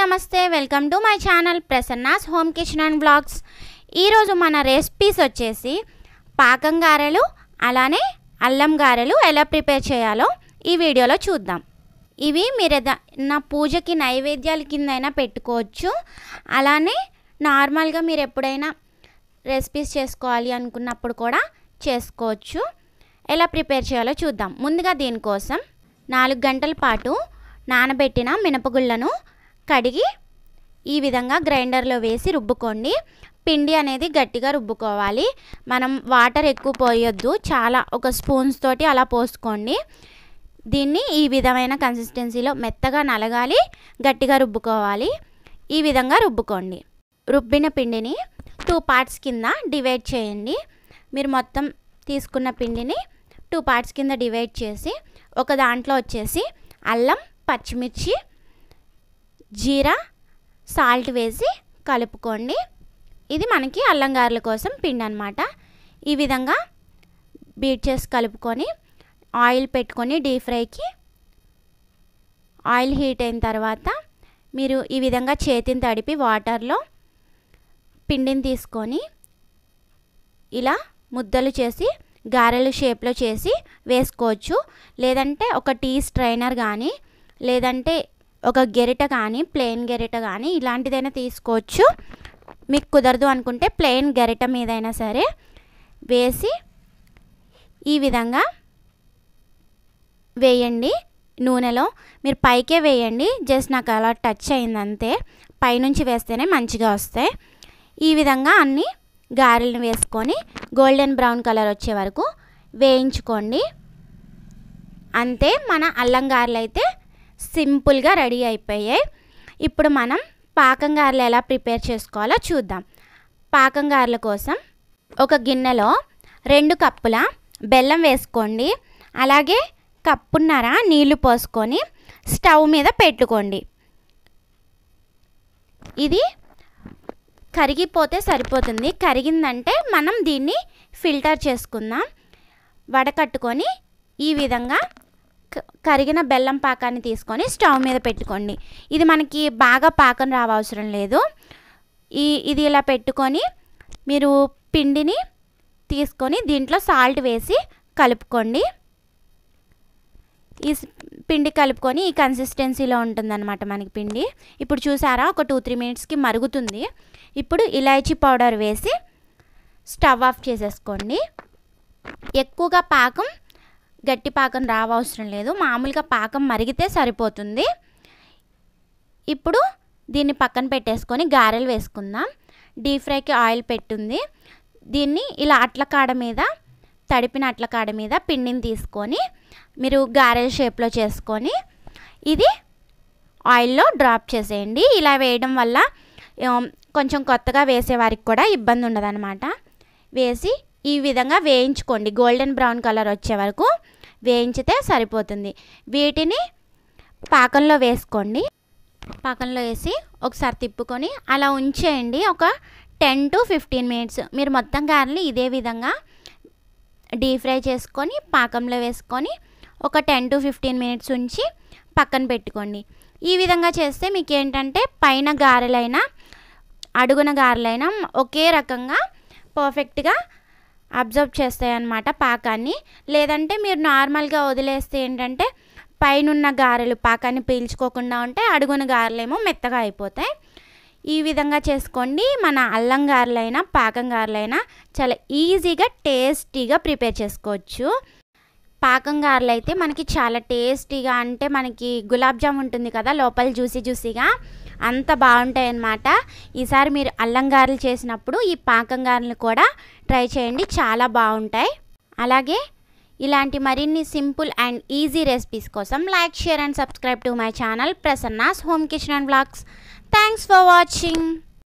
నమస్తే welcome to my channel Prasanna's home kitchen and blogs ఈరోజు మన రెసిపీస్ వచ్చేసి పాకం గారెలు అలానే అల్లం గారెలు ఎలా ప్రిపేర్ చేయాలో ఈ వీడియోలో చూద్దాం ఇవి మీరు నా పూజకి నైవేద్యాల కిందైనా పెట్టుకోవచ్చు అలానే నార్మల్గా మీరు ఎప్పుడైనా రెసిపీస్ చేసుకోవాలి అనుకున్నప్పుడు కూడా చేసుకోవచ్చు ఎలా ప్రిపేర్ చేయాలో చూద్దాం ముందుగా దీనికోసం నాలుగు గంటల పాటు నానబెట్టిన మినపగుళ్ళను కడిగి ఈ విధంగా గ్రైండర్లో వేసి రుబ్బుకోండి పిండి అనేది గట్టిగా రుబ్బుకోవాలి మనం వాటర్ ఎక్కువ పోయొద్దు చాలా ఒక స్పూన్స్ తోటి అలా పోసుకోండి దీన్ని ఈ విధమైన కన్సిస్టెన్సీలో మెత్తగా నలగాలి గట్టిగా రుబ్బుకోవాలి ఈ విధంగా రుబ్బుకోండి రుబ్బిన పిండిని టూ పార్ట్స్ కింద డివైడ్ చేయండి మీరు మొత్తం తీసుకున్న పిండిని టూ పార్ట్స్ కింద డివైడ్ చేసి ఒక దాంట్లో వచ్చేసి అల్లం పచ్చిమిర్చి జీరా సాల్ట్ వేసి కలుపుకోండి ఇది మనకి అల్లం గారెల కోసం పిండి అనమాట ఈ విధంగా బీట్ చేసి కలుపుకొని ఆయిల్ పెట్టుకొని డీప్ ఫ్రైకి ఆయిల్ హీట్ అయిన తర్వాత మీరు ఈ విధంగా చేతిని తడిపి వాటర్లో పిండిని తీసుకొని ఇలా ముద్దలు చేసి గారెలు షేప్లో చేసి వేసుకోవచ్చు లేదంటే ఒక టీ స్ట్రైనర్ కానీ లేదంటే ఒక గెరిట కానీ ప్లెయిన్ గెరిట కానీ ఇలాంటిదైనా తీసుకోవచ్చు మీకు కుదరదు అనుకుంటే ప్లెయిన్ గెరిట మీదైనా సరే వేసి ఈ విధంగా వేయండి నూనెలో మీరు పైకే వేయండి జస్ట్ నాకు అలా టచ్ అయింది అంతే పైనుంచి వేస్తేనే మంచిగా వస్తాయి ఈ విధంగా అన్ని గారెలను వేసుకొని గోల్డెన్ బ్రౌన్ కలర్ వచ్చే వరకు వేయించుకోండి అంతే మన అల్లం గారెలు అయితే సింపుల్గా రెడీ అయిపోయాయి ఇప్పుడు మనం పాకం గారెలు ఎలా ప్రిపేర్ చేసుకోవాలో చూద్దాం పాకం గారెల కోసం ఒక గిన్నెలో రెండు కప్పుల బెల్లం వేసుకోండి అలాగే కప్పున్నర నీళ్లు పోసుకొని స్టవ్ మీద పెట్టుకోండి ఇది కరిగిపోతే సరిపోతుంది కరిగిందంటే మనం దీన్ని ఫిల్టర్ చేసుకుందాం వడకట్టుకొని ఈ విధంగా కరిగిన బెల్లం పాకాన్ని తీసుకొని స్టవ్ మీద పెట్టుకోండి ఇది మనకి బాగా పాకం రావవసరం లేదు ఈ ఇది ఇలా పెట్టుకొని మీరు పిండిని తీసుకొని దీంట్లో సాల్ట్ వేసి కలుపుకోండి ఈ పిండి కలుపుకొని ఈ కన్సిస్టెన్సీలో ఉంటుందన్నమాట మనకి పిండి ఇప్పుడు చూసారా ఒక టూ త్రీ మినిట్స్కి మరుగుతుంది ఇప్పుడు ఇలాచీ పౌడర్ వేసి స్టవ్ ఆఫ్ చేసేసుకోండి ఎక్కువగా పాకం గట్టి పాకం రావవసరం లేదు మామూలుగా పాకం మరిగితే సరిపోతుంది ఇప్పుడు దీన్ని పక్కన పెట్టేసుకొని గారెలు వేసుకుందాం డీప్ ఫ్రైకి ఆయిల్ పెట్టుంది దీన్ని ఇలా అట్ల కాడ మీద తడిపిన అట్ల కాడ మీద పిండిని తీసుకొని మీరు గారెల షేప్లో చేసుకొని ఇది ఆయిల్లో డ్రాప్ చేసేయండి ఇలా వేయడం వల్ల కొంచెం కొత్తగా వేసేవారికి కూడా ఇబ్బంది ఉండదన్నమాట వేసి ఈ విధంగా వేయించుకోండి గోల్డెన్ బ్రౌన్ కలర్ వచ్చే వరకు వేయించితే సరిపోతుంది వీటిని పాకంలో వేసుకోండి పాకంలో వేసి ఒకసారి తిప్పుకొని అలా ఉంచేయండి ఒక టెన్ టు ఫిఫ్టీన్ మినిట్స్ మీరు మొత్తం గారెలు ఇదే విధంగా డీప్ ఫ్రై చేసుకొని పాకంలో వేసుకొని ఒక టెన్ టు ఫిఫ్టీన్ మినిట్స్ ఉంచి పక్కన పెట్టుకోండి ఈ విధంగా చేస్తే మీకు ఏంటంటే పైన గారెలైనా అడుగున గారెలైనా ఒకే రకంగా పర్ఫెక్ట్గా అబ్జర్వ్ చేస్తాయన్నమాట పాకాన్ని లేదంటే మీరు నార్మల్గా వదిలేస్తే ఏంటంటే పైనున్న గారెలు పాకాన్ని పీల్చుకోకుండా ఉంటే అడుగున గారెలేమో మెత్తగా అయిపోతాయి ఈ విధంగా చేసుకోండి మన అల్లం గారెలైనా పాకం గారెలైనా చాలా ఈజీగా టేస్టీగా ప్రిపేర్ చేసుకోవచ్చు పాకం గారెలు అయితే మనకి చాలా టేస్టీగా అంటే మనకి గులాబ్ జామ్ ఉంటుంది కదా లోపల జ్యూసీ జ్యూసీగా అంత బాగుంటాయి అన్నమాట ఈసారి మీరు అల్లం గారెలు చేసినప్పుడు ఈ పాకం గారెలు కూడా ట్రై చేయండి చాలా బాగుంటాయి అలాగే ఇలాంటి మరిన్ని సింపుల్ అండ్ ఈజీ రెసిపీస్ కోసం like share and subscribe to my channel Prasanna's home kitchen and blogs thanks for watching